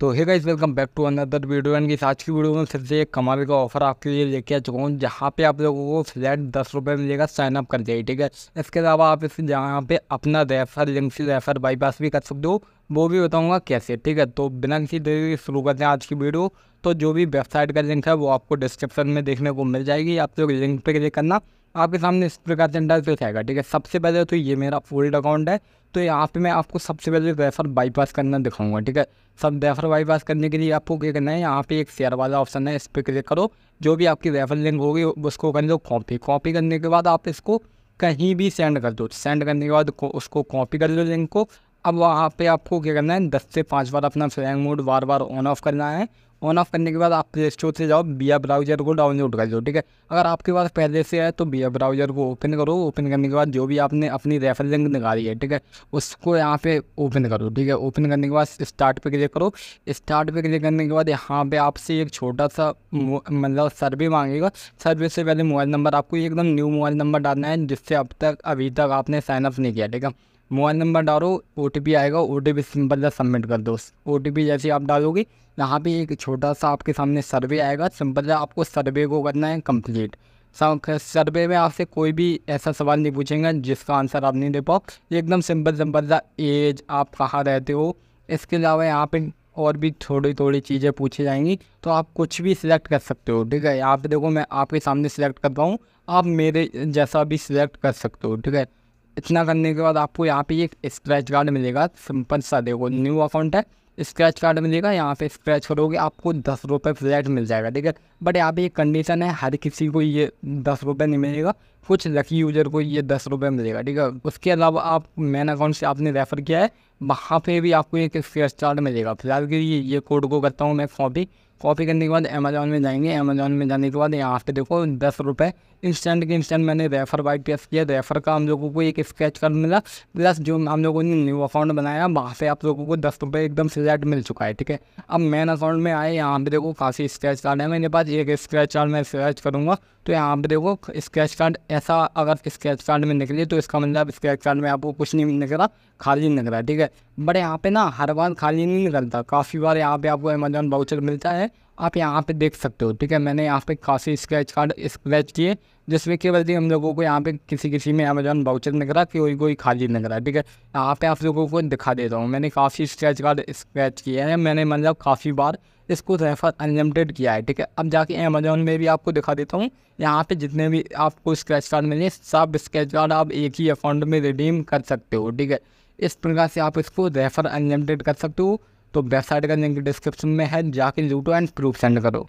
तो hey guys welcome back to another video and की आज की वीडियो में फिर से एक कमाल का ऑफर आपके लिए लेके आ चुका हूँ जहाँ पे आप लोगों को फ्लैट दस रुपये मिलेगा साइन अप कर दिया ठीक है इसके अलावा आप इस जहाँ पे अपना रेफर लिंक से रेफर बाईपास भी कर सकते हो वो भी बताऊँगा कैसे ठीक है तो बिना किसी देरी शुरू करते हैं आज की वीडियो तो जो भी वेबसाइट का लिंक है वो आपको डिस्क्रिप्शन में देखने को मिल जाएगी आप लोग लिंक पर क्लिक करना आपके सामने इस प्रकार से इंटरफेस आएगा ठीक है सबसे पहले तो ये मेरा फोल्ड अकाउंट है तो यहाँ पे मैं आपको सबसे पहले रेफर बाईपास करना दिखाऊंगा ठीक है सब रेफर बाईपास करने के लिए आपको क्या करना है यहाँ पे एक शेयर वाला ऑप्शन है इस पर क्लिक करो जो भी आपकी रेफर लिंक होगी उसको कर दो कॉपी कॉपी करने के बाद आप इसको कहीं भी सेंड कर दो सेंड करने के बाद उसको कॉपी कर लो लिंक को अब वहाँ पे आपको क्या करना है दस से पाँच बार अपना फ्लैंग मोड बार बार ऑन ऑफ करना है ऑन ऑफ करने के बाद आप प्ले स्टोर से जाओ बिया ब्राउजर को डाउनलोड कर दो ठीक है अगर आपके पास पहले से है तो बिया ब्राउजर को ओपन करो ओपन करने के बाद जो भी आपने अपनी रेफर लिंक निकाली है ठीक है उसको यहाँ पे ओपन करो ठीक है ओपन करने के बाद स्टार्ट पे क्लिक करो स्टार्ट पे क्लिक करने के बाद यहाँ पे आपसे एक छोटा सा मतलब सर्वे मांगेगा सर्वे से पहले मोबाइल नंबर आपको एकदम न्यू मोबाइल नंबर डालना है जिससे अब तक अभी तक आपने साइनअप नहीं किया ठीक है मोबाइल नंबर डालो ओ आएगा ओ टी सिंपल सा सबमिट कर दो ओ जैसे आप डालोगे यहाँ पे एक छोटा सा आपके सामने सर्वे आएगा सिंपल सा आपको सर्वे को करना है कंप्लीट सर्वे में आपसे कोई भी ऐसा सवाल नहीं पूछेगा जिसका आंसर आप नहीं दे पाओ एकदम सिंपल सिंपल सा एज आप कहाँ रहते हो इसके अलावा यहाँ पे और भी थोड़ी थोड़ी चीज़ें पूछी जाएंगी तो आप कुछ भी सिलेक्ट कर सकते हो ठीक है यहाँ पे देखो मैं आपके सामने सिलेक्ट कर रहा हूँ आप मेरे जैसा भी सिलेक्ट कर सकते हो ठीक है તના ગન કે બાદ આપકો યહા પે એક સ્ક્રૅચ કાર્ડ મિલેગા સમપન સા દેખો ન્યુ અકાઉન્ટ હે સ્ક્રૅચ કાર્ડ મિલેગા યહા પે સ્ક્રૅચ કરોગે આપકો 10 રૂપ ફ્રીડ મિલ જાયેગા ઠીક હે બટ યહા પે એક કન્ડિશન હે હર કિસી કો યે 10 રૂપ નહીં મિલેગા કુછ લકી યુઝર કો યે 10 રૂપ મિલેગા ઠીક હે ઉસકે અલાવા આપ મેન અકાઉન્ટ સે આપને રેફર કિયા હે वहाँ पे भी आपको एक फेयर चार्ट मिलेगा फिलहाल के लिए ये कोड को करता हूँ मैं कॉपी कॉपी करने के बाद अमेजोन में जाएंगे अमेजोन में जाने के बाद यहाँ पे देखो दस रुपये इंस्टेंट के इंस्टेंट मैंने रेफर वाइट पेस किया रेफर का हम लोगों को एक स्केच कार्ड मिला प्लस जो हम लोगों ने न्यू अकाउंट बनाया वहाँ से आप लोगों को दस रुपये एकदम सिलेक्ट मिल चुका है ठीक है अब मेन अकाउंट में आए यहाँ पे देखो काफ़ी स्क्रैच कार्ड है मेरे पास एक स्क्रैच कार्ड मैं सिलेक्ट करूँगा तो यहाँ पे देखो स्क्रैच कार्ड ऐसा अगर स्क्रैच कार्ड में निकले तो इसका मतलब स्क्रैच कार्ड में आपको कुछ नहीं निकला खाली निकला ठीक है है बट यहाँ पे ना हर बार खाली नहीं निकलता काफ़ी बार यहाँ पे आपको अमेजोन बाउचर मिलता है आप यहाँ पे देख सकते हो ठीक है मैंने यहाँ पे काफ़ी स्क्रैच कार्ड स्क्रैच किए जिसमें केवल जी हम लोगों को यहाँ पे किसी किसी में अमेजोन बाउचर निकल रहा कोई कोई खाली निकल रहा ठीक है यहाँ पे आप लोगों को दिखा देता हूँ मैंने काफ़ी स्क्रैच कार्ड स्क्रैच किए हैं मैंने मतलब काफ़ी बार इसको रेफर अनलिमिटेड किया है ठीक है अब जाके अमेजोन में भी आपको दिखा देता हूँ यहाँ पे जितने भी आपको स्क्रैच कार्ड मिले सब स्क्रैच कार्ड आप एक ही अकाउंट में रिडीम कर सकते हो ठीक है इस प्रकार से आप इसको रेफर अनलिमिटेड कर सकते हो तो वेबसाइट का लिंक डिस्क्रिप्शन में है जाके लूटो एंड प्रूफ सेंड करो